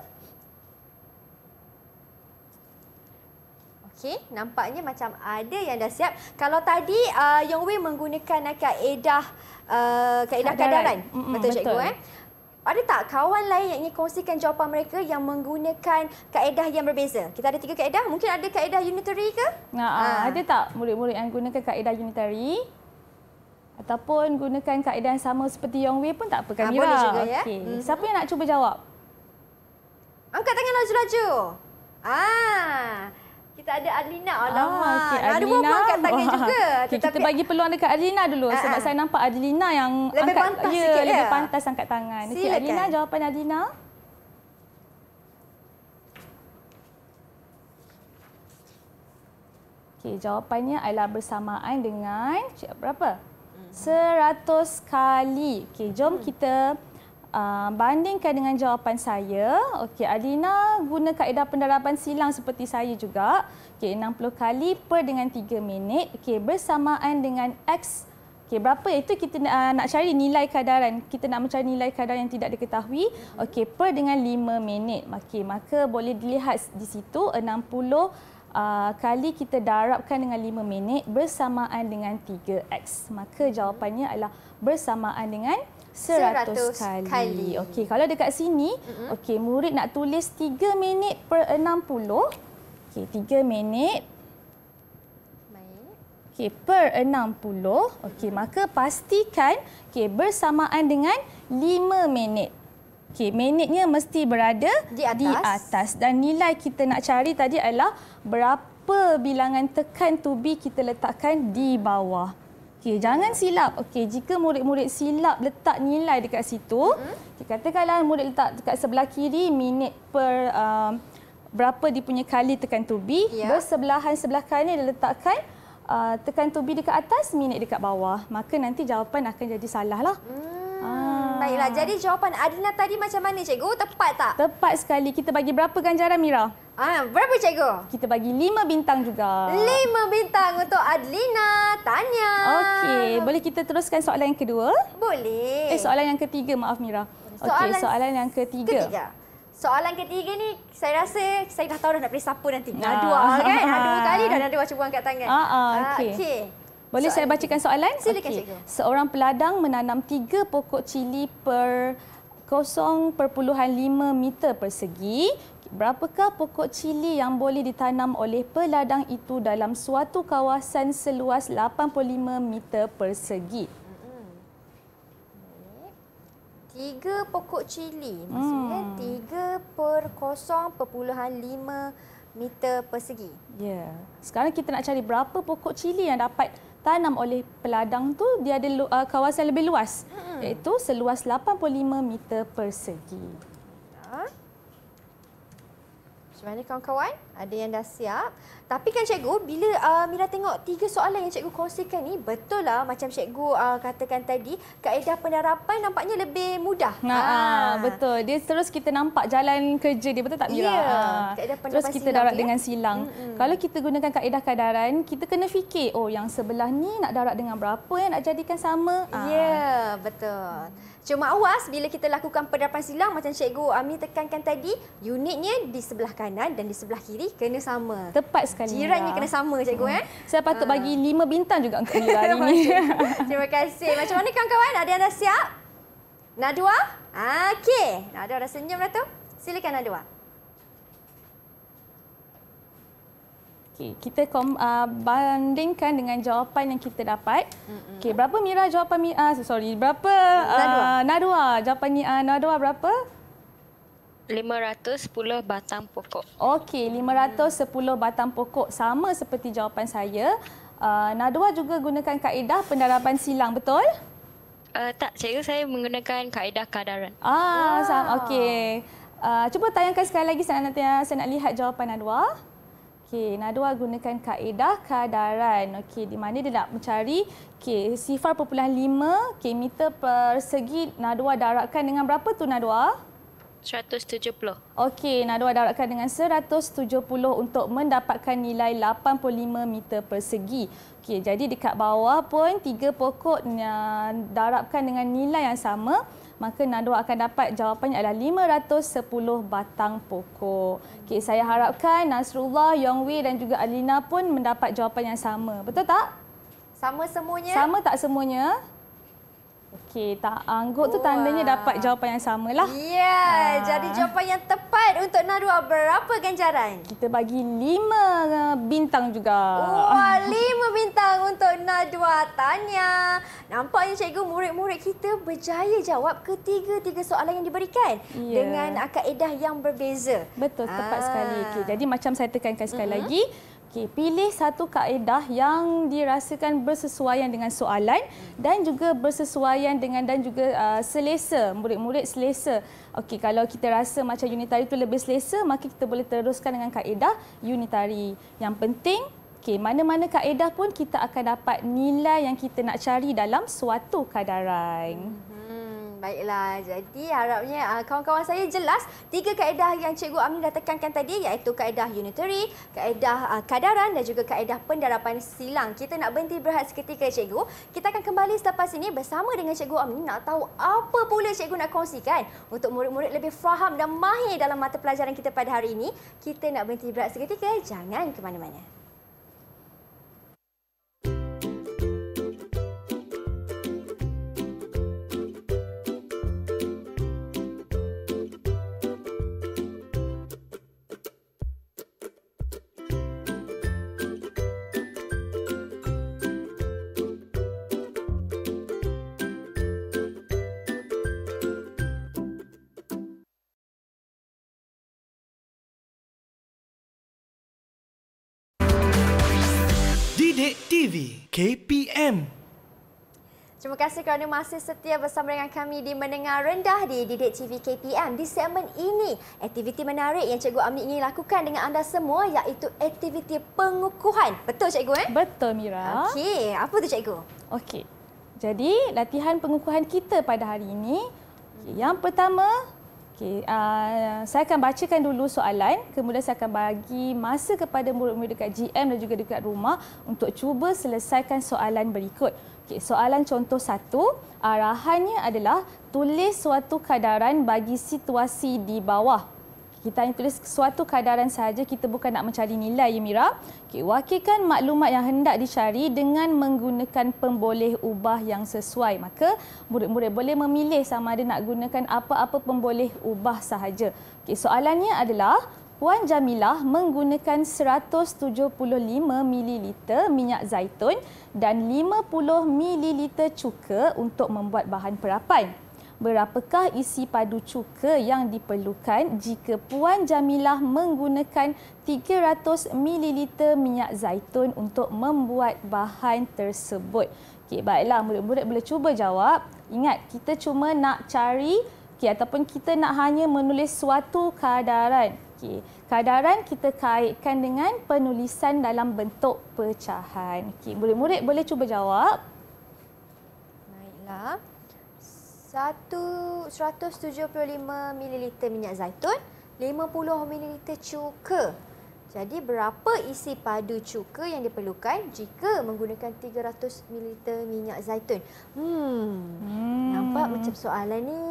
Okey, nampaknya macam ada yang dah siap. Kalau tadi uh, Yong Wei menggunakan uh, kaedah uh, ah, kaedah kadaran. kadaran. mm betul, betul cikgu eh? Ada tak kawan lain yang ingin kongsikan jawapan mereka yang menggunakan kaedah yang berbeza? Kita ada tiga kaedah. Mungkin ada kaedah unitary ke? Nah, ha. Ah, ada tak murid-murid yang gunakan kaedah unitary? Ataupun gunakan kaedah yang sama seperti Yong Wei pun tak apa, ah, Kamira. Ha, boleh juga, okay. ya. hmm Siapa yang nak cuba jawab? Angkat tangan laju-laju. Ah. Kita ada Adlina. Ah, Alamak. Ah, okay, ada buah-buah angkat tangan juga. Okay, kita bagi peluang dekat Adlina dulu. Uh -huh. Sebab ah, ah. saya nampak Adlina yang lebih angkat. Pantas ya, lebih lah. pantas angkat tangan. Okay, Adlina, jawapan Adlina. Okay, jawapannya adalah bersamaan dengan... Berapa? Hmm. Seratus kali. Okay, jom kita... Ah, bandingkan dengan jawapan saya, okey Alina guna kaedah pendaraban silang seperti saya juga. Okey 60 kali per dengan 3 minit. Okey bersamaan dengan x Okey, berapa itu kita uh, nak cari nilai kadaran. Kita nak mencari nilai kadaran yang tidak diketahui. Okey, per dengan 5 minit. Okey, maka boleh dilihat di situ 60 uh, ah, kali kita darabkan dengan 5 minit bersamaan dengan 3x. Maka jawapannya adalah bersamaan dengan 3x seratus kali. kali. Okey, kalau dekat sini, mm-hmm. okey, murid nak tulis tiga minit per enam puluh. Okey, tiga minit. Okay, per enam puluh. Okey, maka pastikan okay, bersamaan dengan lima minit. Okey, minitnya mesti berada di atas. di atas. Dan nilai kita nak cari tadi adalah berapa bilangan tekan tubi kita letakkan di bawah. Okey, jangan silap. Okey, jika murid-murid silap letak nilai dekat situ, hmm? katakanlah murid letak dekat sebelah kiri minit per uh, berapa dia punya kali tekan tubi, ya. bersebelahan sebelah kanan dia letakkan uh, tekan tubi dekat atas, minit dekat bawah. Maka nanti jawapan akan jadi salah lah. Hmm. Baiklah, ah. jadi jawapan Adina tadi macam mana cikgu? Tepat tak? Tepat sekali. Kita bagi berapa ganjaran Mira? Ah, berapa cikgu? Kita bagi lima bintang juga. Lima bintang untuk Adlina. Tanya. Okey, boleh kita teruskan soalan yang kedua? Boleh. Eh, soalan yang ketiga, maaf Mira. Soalan Okey, soalan yang ketiga. ketiga. Soalan ketiga ni saya rasa saya dah tahu dah nak pilih siapa nanti. Nah dua kan? Dah dua kali dah ada macam buang kat tangan. Ah, ah ah, okey. Okey. Boleh soalan saya bacakan soalan? Silakan okay. cikgu. Seorang peladang menanam tiga pokok cili per 0.5 meter persegi. Berapakah pokok cili yang boleh ditanam oleh peladang itu dalam suatu kawasan seluas 85 meter persegi? Hmm. Tiga pokok cili maksudnya hmm. 3 perpuluhan lima meter persegi. Yeah. Sekarang kita nak cari berapa pokok cili yang dapat tanam oleh peladang tu dia ada uh, kawasan lebih luas hmm. iaitu seluas 85 meter persegi. Ha. Macam mana kawan-kawan? Ada yang dah siap? Tapi kan cikgu, bila uh, Mira tengok tiga soalan yang cikgu kongsikan ni, betul lah macam cikgu uh, katakan tadi, kaedah penerapan nampaknya lebih mudah. Ha, ha. Betul. Dia terus kita nampak jalan kerja dia, betul tak Mira? Ya, ah. kaedah Terus kita darat ya? dengan silang. Hmm, hmm. Kalau kita gunakan kaedah kadaran, kita kena fikir, oh yang sebelah ni nak darat dengan berapa yang nak jadikan sama. Ha. Ya, betul. Cuma awas bila kita lakukan penerapan silang macam Cikgu Amir uh, tekankan tadi, unitnya di sebelah kanan dan di sebelah kiri kena sama. Tepat sekali sekali. Jiran ni ya. kena sama cikgu hmm. eh. Saya patut uh. bagi lima bintang juga untuk Lila hari ni. Terima kasih. Macam mana kawan-kawan? Ada yang dah siap? Nadua? Ah? Okey. Nadua dah senyum dah tu. Silakan Nadua. Ah. Okay, kita kom, uh, bandingkan dengan jawapan yang kita dapat. Okay, berapa Mira jawapan Mira? Uh, sorry, berapa uh, Nadua. Nadua? Jawapan ni uh, Nadua berapa? 510 batang pokok. Okey, 510 batang pokok sama seperti jawapan saya. Uh, Nadwa juga gunakan kaedah pendarapan silang, betul? Uh, tak, cikgu saya menggunakan kaedah kadaran. Ah, wow. okey. Uh, cuba tayangkan sekali lagi saya nak, saya nak lihat jawapan Nadwa. Okey, Nadwa gunakan kaedah kadaran. Okey, di mana dia nak mencari okey, sifar perpuluhan lima okay, meter persegi Nadwa darabkan dengan berapa tu Nadwa? 170. Okey, Nadua darabkan dengan 170 untuk mendapatkan nilai 85 meter persegi. Okey, jadi dekat bawah pun tiga pokok darabkan dengan nilai yang sama, maka nado akan dapat jawapannya adalah 510 batang pokok. Okey, saya harapkan Nasrullah, Wei dan juga Alina pun mendapat jawapan yang sama. Betul tak? Sama semuanya? Sama tak semuanya? Okey, tak anggup tu tandanya dapat jawapan yang sama lah. Ya, yeah, jadi jawapan yang tepat untuk Nadua berapa ganjaran? Kita bagi lima eh, bintang juga. Wah, lima bintang untuk Nadua. Tanya. Nampaknya cikgu murid-murid kita berjaya jawab ketiga-tiga soalan yang diberikan yeah. dengan kaedah yang berbeza. Betul, tepat Aa. Ah. sekali. Okay, jadi macam saya tekankan sekali uh mm-hmm. -huh. lagi. Okey, pilih satu kaedah yang dirasakan bersesuaian dengan soalan dan juga bersesuaian dengan dan juga uh, selesa murid-murid selesa. Okey, kalau kita rasa macam unitari itu lebih selesa, maka kita boleh teruskan dengan kaedah unitari. Yang penting Okey, mana-mana kaedah pun kita akan dapat nilai yang kita nak cari dalam suatu kadaran baiklah. Jadi harapnya ah, kawan-kawan saya jelas tiga kaedah yang Cikgu Amin dah tekankan tadi iaitu kaedah unitary, kaedah ah, kadaran dan juga kaedah pendarapan silang. Kita nak berhenti berehat seketika Cikgu. Kita akan kembali selepas ini bersama dengan Cikgu Amin nak tahu apa pula Cikgu nak kongsikan untuk murid-murid lebih faham dan mahir dalam mata pelajaran kita pada hari ini. Kita nak berhenti berehat seketika. Jangan ke mana-mana. KPM. Terima kasih kerana masih setia bersama dengan kami di Mendengar Rendah di Didik TV KPM. Di segmen ini, aktiviti menarik yang Cikgu Amni ingin lakukan dengan anda semua iaitu aktiviti pengukuhan. Betul Cikgu? Eh? Betul Mira. Okey, apa tu Cikgu? Okey, jadi latihan pengukuhan kita pada hari ini. Yang pertama, Okey, uh, saya akan bacakan dulu soalan, kemudian saya akan bagi masa kepada murid-murid dekat GM dan juga dekat rumah untuk cuba selesaikan soalan berikut. Okey, soalan contoh satu, arahannya adalah tulis suatu kadaran bagi situasi di bawah. Kita hanya tulis suatu kadaran saja Kita bukan nak mencari nilai, ya Mira. Okay, wakilkan maklumat yang hendak dicari dengan menggunakan pemboleh ubah yang sesuai. Maka, murid-murid boleh memilih sama ada nak gunakan apa-apa pemboleh ubah sahaja. Okay, soalannya adalah, Puan Jamilah menggunakan 175 ml minyak zaitun dan 50 ml cuka untuk membuat bahan perapan berapakah isi padu cuka yang diperlukan jika Puan Jamilah menggunakan 300ml minyak zaitun untuk membuat bahan tersebut. Okey, baiklah murid-murid boleh cuba jawab. Ingat, kita cuma nak cari okay, ataupun kita nak hanya menulis suatu kadaran. Okay. Kadaran kita kaitkan dengan penulisan dalam bentuk pecahan. Okay. Murid-murid boleh cuba jawab. Baiklah. 175 ml minyak zaitun, 50 ml cuka. Jadi berapa isi padu cuka yang diperlukan jika menggunakan 300 ml minyak zaitun? Hmm. hmm. Nampak macam soalan ni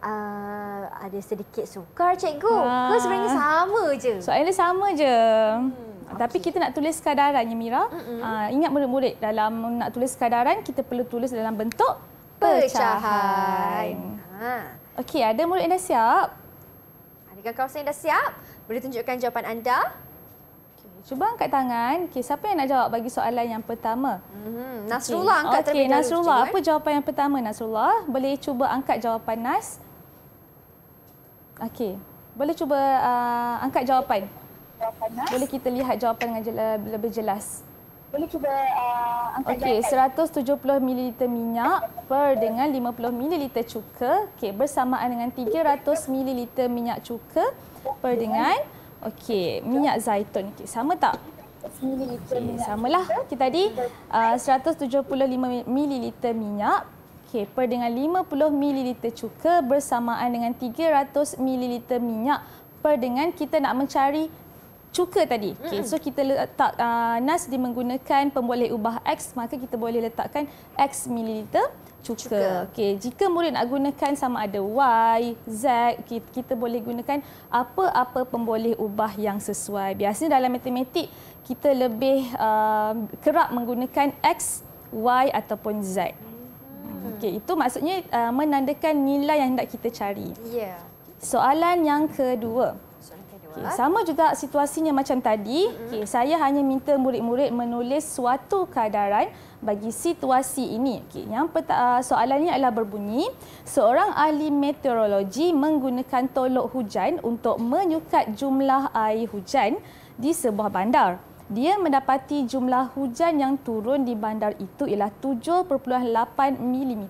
uh, ada sedikit sukar cikgu. Ha. Ke ah. sebenarnya sama je. Soalan sama je. Hmm. Okay. Tapi kita nak tulis kadaran ya Mira. Uh, ingat murid-murid dalam nak tulis kadaran kita perlu tulis dalam bentuk pecahan. Ha. Okey, ada mulut anda siap? Adakah kawasan yang dah siap? Boleh tunjukkan jawapan anda. Cuba angkat tangan. Okey, siapa yang nak jawab bagi soalan yang pertama? Mm-hmm. Nasrullah okay. angkat okay. terlebih Nasrullah, dahulu. Nasrullah, eh. apa jawapan yang pertama Nasrullah? Boleh cuba angkat jawapan Nas. Okey. Boleh cuba uh, angkat jawapan. Boleh kita lihat jawapan dengan jel- lebih jelas boleh cuba uh, angkat okay, jangkat. Okey, 170 ml minyak per dengan 50 ml cuka. Okey, bersamaan dengan 300 ml minyak cuka per dengan okey, minyak zaitun. Okey, sama tak? Okay, sama lah. Kita tadi uh, 175 ml minyak okay, per dengan 50 ml cuka bersamaan dengan 300 ml minyak per dengan kita nak mencari cuka tadi. Okay, so kita letak uh, nas di menggunakan pemboleh ubah X maka kita boleh letakkan X mililiter cuka. cuka. Okey, jika murid nak gunakan sama ada Y, Z, kita, kita boleh gunakan apa-apa pemboleh ubah yang sesuai. Biasanya dalam matematik kita lebih uh, kerap menggunakan X, Y ataupun Z. Mm-hmm. Okey, itu maksudnya uh, menandakan nilai yang hendak kita cari. Yeah. Soalan yang kedua. Okay. Sama juga situasinya macam tadi. Mm-hmm. Okay. Saya hanya minta murid-murid menulis suatu kadaran bagi situasi ini. Okay. Yang peta- ah, soalan ini adalah berbunyi, seorang ahli meteorologi menggunakan tolok hujan untuk menyukat jumlah air hujan di sebuah bandar. Dia mendapati jumlah hujan yang turun di bandar itu ialah 7.8 mm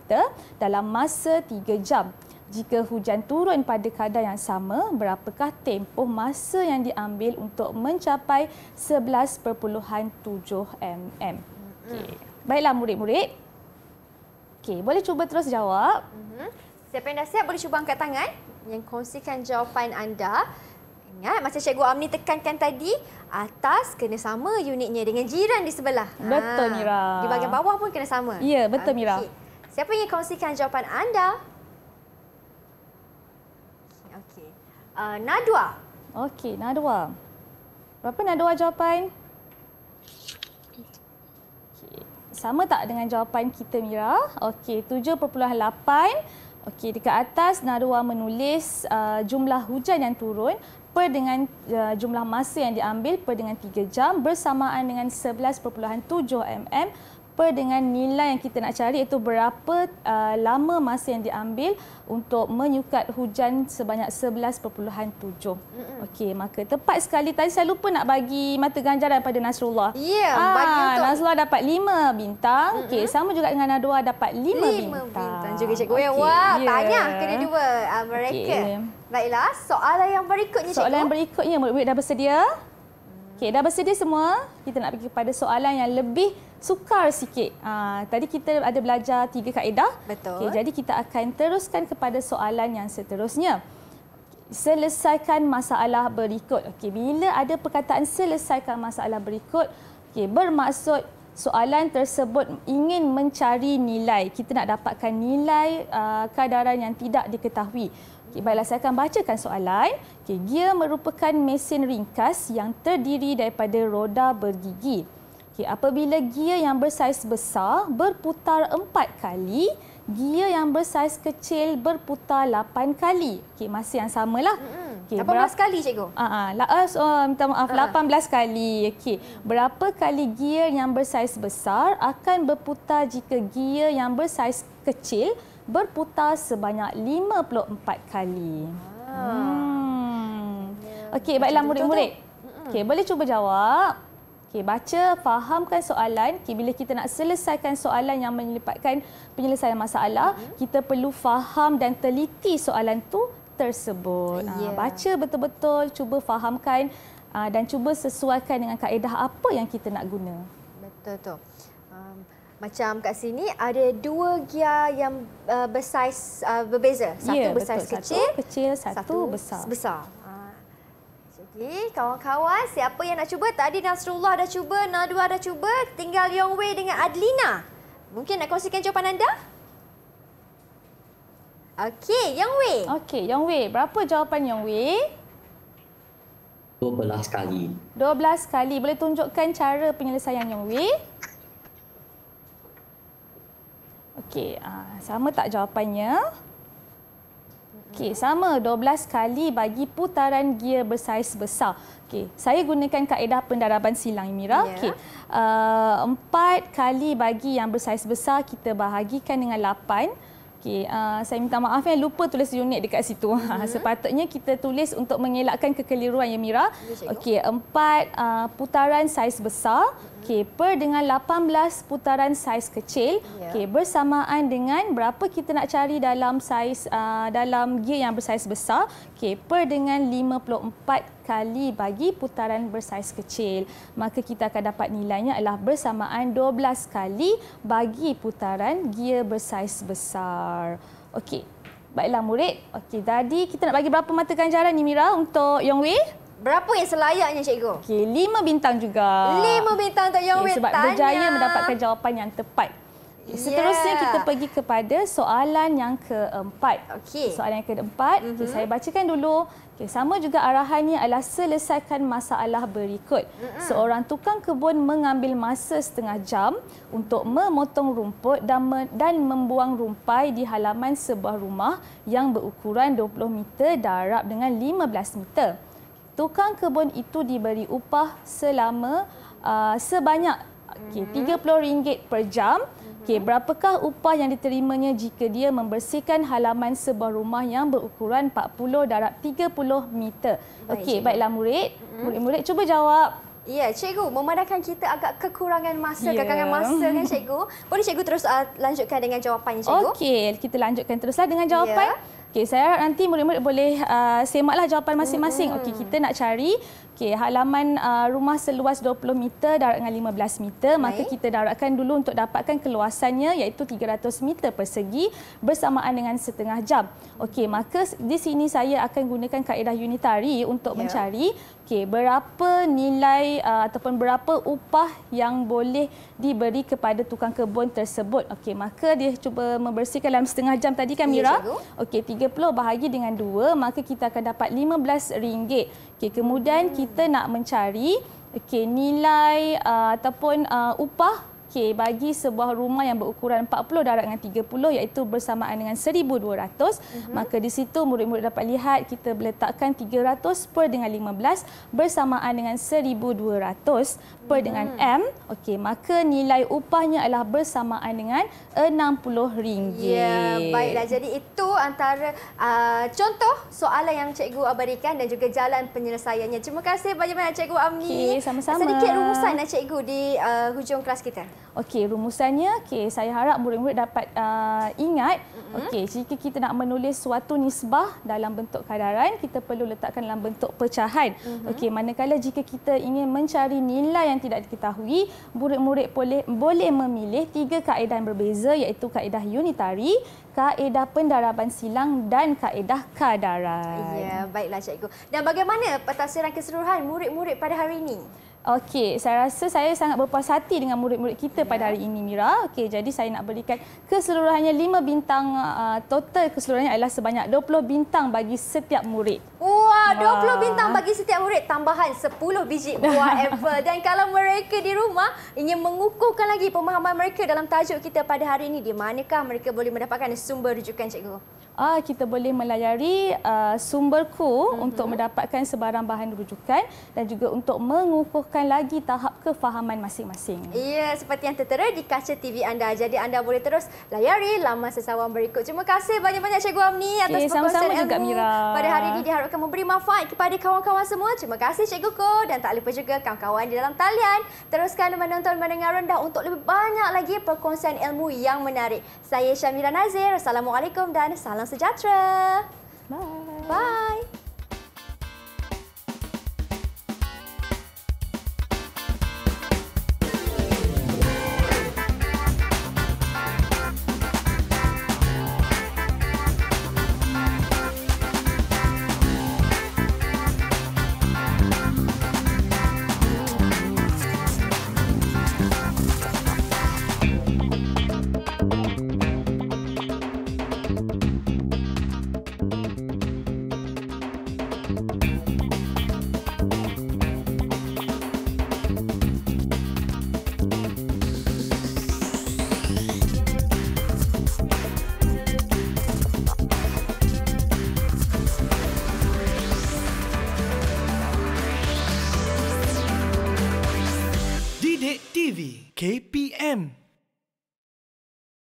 dalam masa 3 jam jika hujan turun pada kadar yang sama, berapakah tempoh masa yang diambil untuk mencapai 11.7 mm? Okay. Baiklah murid-murid. Okay, boleh cuba terus jawab. Mm-hmm. Siapa yang dah siap boleh cuba angkat tangan yang kongsikan jawapan anda. Ingat macam Cikgu Amni tekankan tadi, atas kena sama unitnya dengan jiran di sebelah. Ha. Betul ha. Mira. Di bahagian bawah pun kena sama. Ya, betul okay. Mira. Siapa yang kongsikan jawapan anda? uh, Nadwa. Okey, Nadwa. Berapa Nadwa jawapan? Okay. Sama tak dengan jawapan kita, Mira? Okey, 7.8. Okey, dekat atas Nadwa menulis uh, jumlah hujan yang turun per dengan uh, jumlah masa yang diambil per dengan 3 jam bersamaan dengan 11.7 mm jumpa dengan nilai yang kita nak cari iaitu berapa uh, lama masa yang diambil untuk menyukat hujan sebanyak 11.7. Okey, maka tepat sekali tadi saya lupa nak bagi mata ganjaran pada Nasrullah. Ya, yeah, ah, bagi untuk Nasrullah dapat 5 bintang. Okey, sama juga dengan Nadwa dapat 5 bintang. 5 bintang juga cikgu. Okay, Wah, yeah. banyak kena dua uh, ah, mereka. Okay. Baiklah, soalan yang berikutnya soalan cikgu. Soalan yang berikutnya murid-murid dah bersedia? Okey, dah bersedia semua? Kita nak pergi kepada soalan yang lebih sukar sikit. Ha, tadi kita ada belajar tiga kaedah. Betul. Okay, jadi kita akan teruskan kepada soalan yang seterusnya. Selesaikan masalah berikut. Okey, bila ada perkataan selesaikan masalah berikut, okey, bermaksud soalan tersebut ingin mencari nilai. Kita nak dapatkan nilai uh, ah, kadaran yang tidak diketahui. Okay, baiklah, saya akan bacakan soalan. Okay, gear merupakan mesin ringkas yang terdiri daripada roda bergigi. Okay, apabila gear yang bersaiz besar berputar empat kali, gear yang bersaiz kecil berputar lapan kali. Okay, masih yang samalah. Okay, 18 berapa, kali, cikgu. Uh, uh, oh, minta maaf, uh-huh. Ah. 18 kali. Okay, berapa kali gear yang bersaiz besar akan berputar jika gear yang bersaiz kecil berputar sebanyak 54 kali. Hmm. Okey, baiklah murid-murid. Okey, boleh cuba jawab. Okey, baca, fahamkan soalan. Okey, bila kita nak selesaikan soalan yang melibatkan penyelesaian masalah, mm-hmm. kita perlu faham dan teliti soalan tu tersebut. Yeah. Ha, ya. baca betul-betul, cuba fahamkan ah, dan cuba sesuaikan dengan kaedah apa yang kita nak guna. Betul tu. Macam kat sini ada dua gear yang uh, bersaiz uh, berbeza. Ya, satu ya, bersaiz betul. kecil, satu, kecil, satu, satu besar. besar. Okey, ha. kawan-kawan, siapa yang nak cuba? Tadi Nasrullah dah cuba, Nadwa dah cuba. Tinggal Yong Wei dengan Adlina. Mungkin nak kongsikan jawapan anda? Okey, Yong Wei. Okey, Yong Wei. Berapa jawapan Yong Wei? 12 kali. 12 kali. Boleh tunjukkan cara penyelesaian Yong Wei? Okey, ah, sama tak jawapannya? Okey, sama 12 kali bagi putaran gear bersaiz besar. Okey, saya gunakan kaedah pendaraban silang Mira. Yeah. Okey. Uh, ah, 4 kali bagi yang bersaiz besar kita bahagikan dengan 8. Okay, uh, saya minta maaf ya lupa tulis unit dekat situ. Mm-hmm. Sepatutnya kita tulis untuk mengelakkan kekeliruan ya Mira. Okay, empat uh, putaran saiz besar. Okey, per dengan 18 putaran saiz kecil. Yeah. Okey, bersamaan dengan berapa kita nak cari dalam saiz uh, dalam gear yang bersaiz besar. Okey, per dengan 54 kali bagi putaran bersaiz kecil. Maka kita akan dapat nilainya adalah bersamaan 12 kali bagi putaran gear bersaiz besar. Okey. Baiklah murid. Okey, tadi kita nak bagi berapa mata ganjaran ni Mira untuk Yong Wei. Berapa yang selayaknya cikgu? Okey, lima bintang juga. Lima bintang Tok Yong eh, Sebab tanya. berjaya mendapatkan jawapan yang tepat. Seterusnya ya. kita pergi kepada soalan yang keempat. Okey. Soalan yang keempat, mm -hmm. okay, saya bacakan dulu. Okey, sama juga arahannya adalah selesaikan masalah berikut. Mm -hmm. Seorang tukang kebun mengambil masa setengah jam untuk memotong rumput dan me dan membuang rumpai di halaman sebuah rumah yang berukuran 20 meter darab dengan 15 meter tukang kebun itu diberi upah selama uh, sebanyak okay, mhm. RM30 per jam. Mhm. Okay, berapakah upah yang diterimanya jika dia membersihkan halaman sebuah rumah yang berukuran 40 darab 30 meter? Okey, Baik, baiklah murid. Mhm. Murid-murid cuba jawab. Ya, cikgu, memandangkan kita agak kekurangan masa, ya. kekangan masa kan cikgu. Boleh cikgu terus uh, lanjutkan dengan jawapan cikgu? Okey, kita lanjutkan teruslah dengan ya. jawapan. Ya. Okey, saya nanti murid-murid boleh uh, semaklah jawapan masing-masing. Hmm. Okey, kita nak cari Okay, halaman uh, rumah seluas 20 meter darat dengan 15 meter. Okay. Maka kita daratkan dulu untuk dapatkan keluasannya iaitu 300 meter persegi bersamaan dengan setengah jam. Okey, maka di sini saya akan gunakan kaedah unitari untuk yeah. mencari Okay, berapa nilai uh, ataupun berapa upah yang boleh diberi kepada tukang kebun tersebut. Okey, maka dia cuba membersihkan dalam setengah jam tadi kan ya, Mira? Okey, 30 bahagi dengan 2 maka kita akan dapat RM15. Okey kemudian hmm. kita nak mencari okey nilai uh, ataupun uh, upah okey bagi sebuah rumah yang berukuran 40 darab dengan 30 iaitu bersamaan dengan 1200 mm-hmm. maka di situ murid-murid dapat lihat kita letakkan 300 per dengan 15 bersamaan dengan 1200 per dengan hmm. M okey maka nilai upahnya adalah bersamaan dengan RM60. Ya yeah, baiklah jadi itu antara uh, contoh soalan yang cikgu berikan dan juga jalan penyelesaiannya. Terima kasih banyak-banyak cikgu Amni. Okey sama-sama. Sedikit rumusan dah cikgu di uh, hujung kelas kita. Okey rumusannya okey saya harap murid-murid dapat uh, ingat mm -hmm. okey jika kita nak menulis suatu nisbah dalam bentuk kadaran kita perlu letakkan dalam bentuk pecahan. Mm -hmm. Okey manakala jika kita ingin mencari nilai yang yang tidak diketahui, murid-murid boleh boleh memilih tiga kaedah yang berbeza iaitu kaedah unitari, kaedah pendaraban silang dan kaedah kadaran. Ya, baiklah cikgu. Dan bagaimana pentasiran keseluruhan murid-murid pada hari ini? Okey, saya rasa saya sangat berpuas hati dengan murid-murid kita ya. pada hari ini, Mira. Okey, jadi saya nak berikan keseluruhannya 5 bintang. Uh, total keseluruhannya adalah sebanyak 20 bintang bagi setiap murid. Wah, Wah. 20 bintang bagi setiap murid. Tambahan 10 biji buah apple. Dan kalau mereka di rumah ingin mengukuhkan lagi pemahaman mereka dalam tajuk kita pada hari ini, di manakah mereka boleh mendapatkan sumber rujukan cikgu? Ah, kita boleh melayari uh, sumberku uh-huh. untuk mendapatkan sebarang bahan rujukan dan juga untuk mengukuhkan lagi tahap kefahaman masing-masing. Ya, seperti yang tertera di kaca TV anda. Jadi anda boleh terus layari laman sesawang berikut. Terima kasih banyak-banyak Cikgu Amni atas okay, perkongsian ilmu juga, Mira. pada hari ini. Diharapkan memberi manfaat kepada kawan-kawan semua. Terima kasih Cikgu Ko dan tak lupa juga kawan-kawan di dalam talian. Teruskan menonton mendengar rendah untuk lebih banyak lagi perkongsian ilmu yang menarik. Saya Syamila Nazir. Assalamualaikum dan salam sejahtera. Bye. Bye.